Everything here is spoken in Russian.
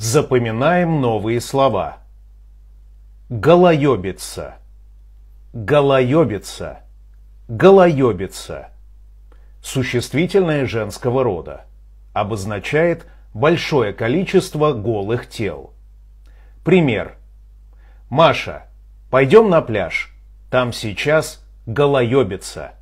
Запоминаем новые слова. Голоебица. Голоебица. Голоебица. Существительное женского рода. Обозначает большое количество голых тел. Пример. Маша, пойдем на пляж. Там сейчас голоебица.